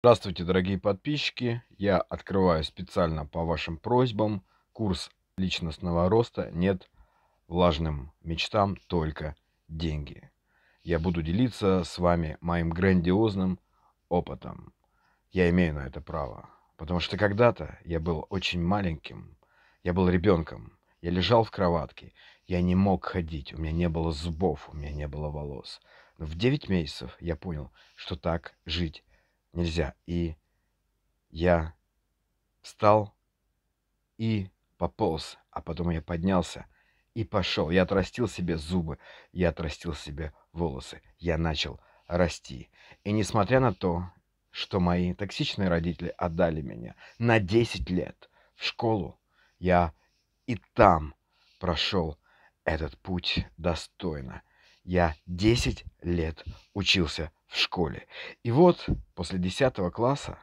Здравствуйте, дорогие подписчики! Я открываю специально по вашим просьбам курс личностного роста «Нет влажным мечтам, только деньги». Я буду делиться с вами моим грандиозным опытом. Я имею на это право, потому что когда-то я был очень маленьким, я был ребенком, я лежал в кроватке, я не мог ходить, у меня не было зубов, у меня не было волос. Но в 9 месяцев я понял, что так жить нельзя. И я встал и пополз, а потом я поднялся и пошел. Я отрастил себе зубы, я отрастил себе волосы, я начал расти. И несмотря на то, что мои токсичные родители отдали меня на 10 лет в школу, я и там прошел этот путь достойно я 10 лет учился в школе. И вот после 10 класса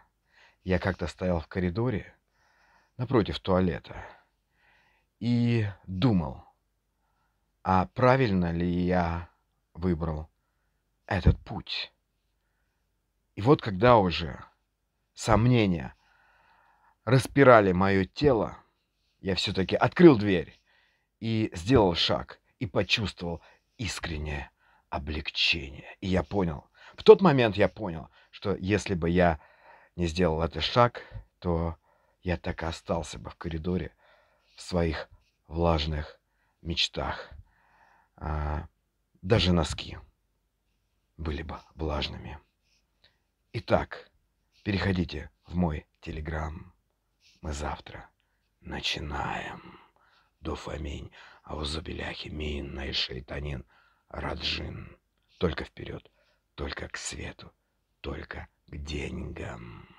я как-то стоял в коридоре напротив туалета и думал, а правильно ли я выбрал этот путь. И вот когда уже сомнения распирали мое тело, я все-таки открыл дверь и сделал шаг, и почувствовал искреннее облегчение. И я понял, в тот момент я понял, что если бы я не сделал этот шаг, то я так и остался бы в коридоре в своих влажных мечтах. А, даже носки были бы влажными. Итак, переходите в мой телеграм. Мы завтра начинаем а у дофамин, аузобеляхимин, наишейтанин, раджин. Только вперед, только к свету, только к деньгам.